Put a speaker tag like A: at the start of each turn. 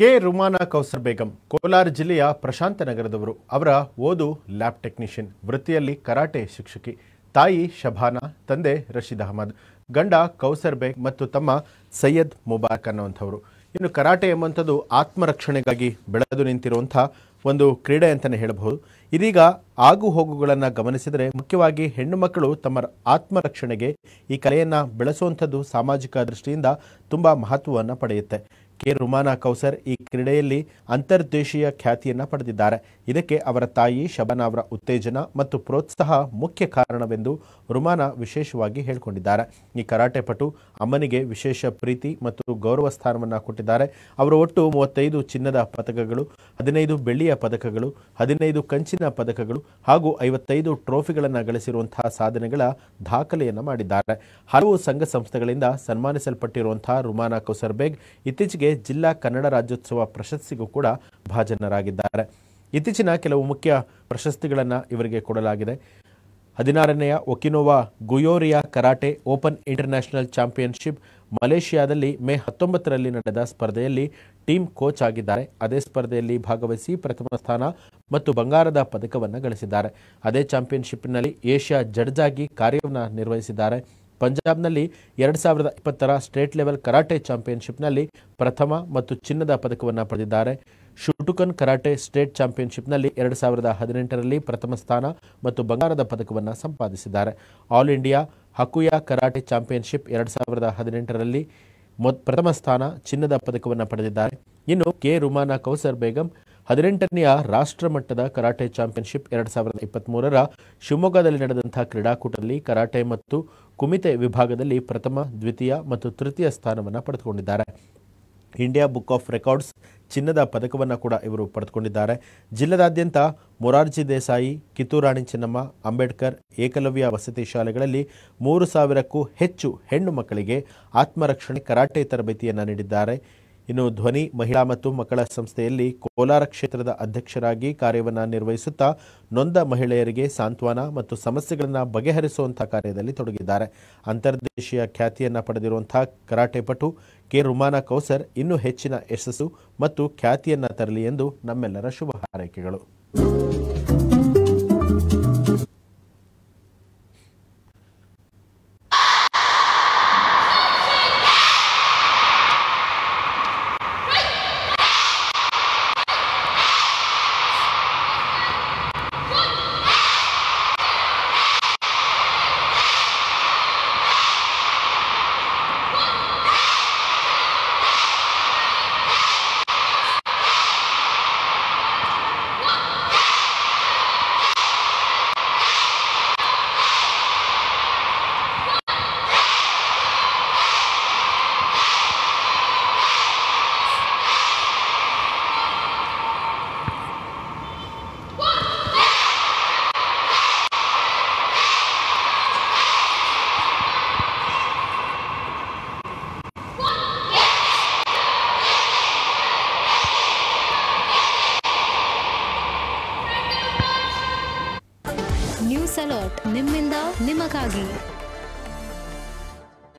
A: K Rumana Kausar Begum Kolar ಜಿಲ್ಲೆಯ ಪ್ರಶಾಂತ ನಗರದವರು ಅವರ ಓದು ಲ್ಯಾಬ್ ಟೆಕ್ನಿಷಿಯನ್ ವೃತ್ತಿಯಲ್ಲಿ ಕರಾಟೆ ಶಿಕ್ಷಕಿ ತಾಯಿ ಶಬಾನಾ ತಂದೆ ರಶೀದ್ ಅಹಮದ್ ಗಂಡ ಕೌಸರ್ ಬೇಗ್ ಮತ್ತು ತಮ್ಮ ಸೈಯದ್ ಮುಬಾರಕ್ ಅನ್ನುವಂಥವರು ಇನ್ನು ಕರಾಟೆ ಎಂಬಂಥದ್ದು ಆತ್ಮರಕ್ಷಣೆಗಾಗಿ ಬೆಳೆದು ನಿಂತಿರುವಂಥ ಒಂದು ಕ್ರೀಡೆ ಅಂತಲೇ ಹೇಳಬಹುದು ಇದೀಗ ಆಗು ಹೋಗುಗಳನ್ನು ಗಮನಿಸಿದರೆ ಮುಖ್ಯವಾಗಿ ಹೆಣ್ಣು ಮಕ್ಕಳು ತಮ್ಮ ಆತ್ಮರಕ್ಷಣೆಗೆ ಈ ಕಲೆಯನ್ನು ಬೆಳೆಸುವಂಥದ್ದು ಸಾಮಾಜಿಕ ದೃಷ್ಟಿಯಿಂದ ತುಂಬ ಮಹತ್ವವನ್ನು ಪಡೆಯುತ್ತೆ ಕೆ ರುಮಾನಾ ಕೌಸರ್ ಈ ಕ್ರೀಡೆಯಲ್ಲಿ ಅಂತರ್ದೇಶೀಯ ಖ್ಯಾತಿಯನ್ನು ಪಡೆದಿದ್ದಾರೆ ಇದಕ್ಕೆ ಅವರ ತಾಯಿ ಶಬನಾ ಅವರ ಉತ್ತೇಜನ ಮತ್ತು ಪ್ರೋತ್ಸಾಹ ಮುಖ್ಯ ಕಾರಣವೆಂದು ರುಮಾನಾ ವಿಶೇಷವಾಗಿ ಹೇಳಿಕೊಂಡಿದ್ದಾರೆ ಈ ಕರಾಟೆ ಪಟು ಅಮ್ಮನಿಗೆ ವಿಶೇಷ ಪ್ರೀತಿ ಮತ್ತು ಗೌರವ ಸ್ಥಾನವನ್ನು ಕೊಟ್ಟಿದ್ದಾರೆ ಅವರು ಒಟ್ಟು ಮೂವತ್ತೈದು ಚಿನ್ನದ ಪದಕಗಳು ಹದಿನೈದು ಬೆಳ್ಳಿಯ ಪದಕಗಳು ಹದಿನೈದು ಕಂಚಿನ ಪದಕಗಳು ಹಾಗೂ ಐವತ್ತೈದು ಟ್ರೋಫಿಗಳನ್ನು ಗಳಿಸಿರುವಂತಹ ಸಾಧನೆಗಳ ದಾಖಲೆಯನ್ನು ಮಾಡಿದ್ದಾರೆ ಹಲವು ಸಂಘ ಸಂಸ್ಥೆಗಳಿಂದ ಸನ್ಮಾನಿಸಲ್ಪಟ್ಟಿರುವಂತಹ ರುಮಾನಾ ಕೌಸರ್ ಬೇಗ್ ಇತ್ತೀಚೆಗೆ ಜಿಲ್ಲಾ ಕನ್ನಡ ರಾಜ್ಯೋತ್ಸವ ಪ್ರಶಸ್ತಿಗೂ ಕೂಡ ಭಾಜನರಾಗಿದ್ದಾರೆ ಇತ್ತೀಚಿನ ಕೆಲವು ಮುಖ್ಯ ಪ್ರಶಸ್ತಿಗಳನ್ನು ಇವರಿಗೆ ಕೊಡಲಾಗಿದೆ ಹದಿನಾರನೆಯ ಒಕಿನೋವಾ ಗುಯೋರಿಯಾ ಕರಾಟೆ ಓಪನ್ ಇಂಟರ್ನ್ಯಾಷನಲ್ ಚಾಂಪಿಯನ್ಶಿಪ್ ಮಲೇಷಿಯಾದಲ್ಲಿ ಮೇ ಹತ್ತೊಂಬತ್ತರಲ್ಲಿ ನಡೆದ ಸ್ಪರ್ಧೆಯಲ್ಲಿ ಟೀಮ್ ಕೋಚ್ ಆಗಿದ್ದಾರೆ ಅದೇ ಸ್ಪರ್ಧೆಯಲ್ಲಿ ಭಾಗವಹಿಸಿ ಪ್ರಥಮ ಸ್ಥಾನ ಮತ್ತು ಬಂಗಾರದ ಪದಕವನ್ನು ಗಳಿಸಿದ್ದಾರೆ ಅದೇ ಚಾಂಪಿಯನ್ಶಿಪ್ನಲ್ಲಿ ಏಷ್ಯಾ ಜಡ್ಜ್ ಆಗಿ ಕಾರ್ಯವನ್ನು ನಿರ್ವಹಿಸಿದ್ದಾರೆ ಪಂಜಾಬ್ನಲ್ಲಿ ಎರಡು ಸಾವಿರದ ಇಪ್ಪತ್ತರ ಸ್ಟೇಟ್ ಲೆವೆಲ್ ಕರಾಟೆ ಚಾಂಪಿಯನ್ಶಿಪ್ನಲ್ಲಿ ಪ್ರಥಮ ಮತ್ತು ಚಿನ್ನದ ಪದಕವನ್ನು ಪಡೆದಿದ್ದಾರೆ ಶುಟುಕನ್ ಕರಾಟೆ ಸ್ಟೇಟ್ ಚಾಂಪಿಯನ್ಶಿಪ್ನಲ್ಲಿ ಎರಡು ಸಾವಿರದ ಹದಿನೆಂಟರಲ್ಲಿ ಪ್ರಥಮ ಸ್ಥಾನ ಮತ್ತು ಬಂಗಾರದ ಪದಕವನ್ನು ಸಂಪಾದಿಸಿದ್ದಾರೆ ಆಲ್ ಇಂಡಿಯಾ ಹಕುಯಾ ಕರಾಟೆ ಚಾಂಪಿಯನ್ಶಿಪ್ ಎರಡು ಸಾವಿರದ ಹದಿನೆಂಟರಲ್ಲಿ ಮೊದ್ ಪ್ರಥಮ ಸ್ಥಾನ ಚಿನ್ನದ ಪದಕವನ್ನು ಪಡೆದಿದ್ದಾರೆ ಇನ್ನು ಕೆ ರುಮಾನಾ ಕೌಸರ್ ಬೇಗಂ ಹದಿನೆಂಟನೆಯ ರಾಷ್ಟ್ರಮಟ್ಟದ ಕರಾಟೆ ಚಾಂಪಿಯನ್ಶಿಪ್ ಎರಡು ಸಾವಿರದ ಇಪ್ಪತ್ತ್ಮೂರರ ಶಿವಮೊಗ್ಗದಲ್ಲಿ ನಡೆದಂತಹ ಕ್ರೀಡಾಕೂಟದಲ್ಲಿ ಕರಾಟೆ ಮತ್ತು ಕುಮಿತೆ ವಿಭಾಗದಲ್ಲಿ ಪ್ರಥಮ ದ್ವಿತೀಯ ಮತ್ತು ತೃತೀಯ ಸ್ಥಾನವನ್ನು ಪಡೆದುಕೊಂಡಿದ್ದಾರೆ ಇಂಡಿಯಾ ಬುಕ್ ಆಫ್ ರೆಕಾರ್ಡ್ಸ್ ಚಿನ್ನದ ಪದಕವನ್ನು ಕೂಡ ಇವರು ಪಡೆದುಕೊಂಡಿದ್ದಾರೆ ಜಿಲ್ಲೆದಾದ್ಯಂತ ಮೊರಾರ್ಜಿ ದೇಸಾಯಿ ಕಿತ್ತೂರಾಣಿ ಚೆನ್ನಮ್ಮ ಅಂಬೇಡ್ಕರ್ ಏಕಲವ್ಯ ವಸತಿ ಶಾಲೆಗಳಲ್ಲಿ ಮೂರು ಸಾವಿರಕ್ಕೂ ಹೆಚ್ಚು ಹೆಣ್ಣು ಮಕ್ಕಳಿಗೆ ಆತ್ಮರಕ್ಷಣೆ ಕರಾಟೆ ತರಬೇತಿಯನ್ನು ನೀಡಿದ್ದಾರೆ ಇನ್ನು ಧ್ವನಿ ಮಹಿಳಾ ಮತ್ತು ಮಕ್ಕಳ ಸಂಸ್ಥೆಯಲ್ಲಿ ಕೋಲಾರ ಕ್ಷೇತ್ರದ ಅಧ್ಯಕ್ಷರಾಗಿ ಕಾರ್ಯವನ್ನು ನಿರ್ವಹಿಸುತ್ತಾ ನೊಂದ ಮಹಿಳೆಯರಿಗೆ ಸಾಂತ್ವನ ಮತ್ತು ಸಮಸ್ಯೆಗಳನ್ನು ಬಗೆಹರಿಸುವಂತಹ ಕಾರ್ಯದಲ್ಲಿ ತೊಡಗಿದ್ದಾರೆ ಅಂತರ್ದೇಶೀಯ ಖ್ಯಾತಿಯನ್ನು ಪಡೆದಿರುವಂತಹ ಕರಾಟೆ ಪಟು ಕೆ ರುಮಾನಾ ಕೌಸರ್ ಇನ್ನೂ ಹೆಚ್ಚಿನ ಯಶಸ್ಸು ಮತ್ತು ಖ್ಯಾತಿಯನ್ನು ತರಲಿ ಎಂದು ನಮ್ಮೆಲ್ಲರ ಶುಭ ಹಾರೈಕೆಗಳು ನ್ಯೂಸ್ ಅಲರ್ಟ್ ನಿಮ್ಮಿಂದ ನಿಮಗಾಗಿ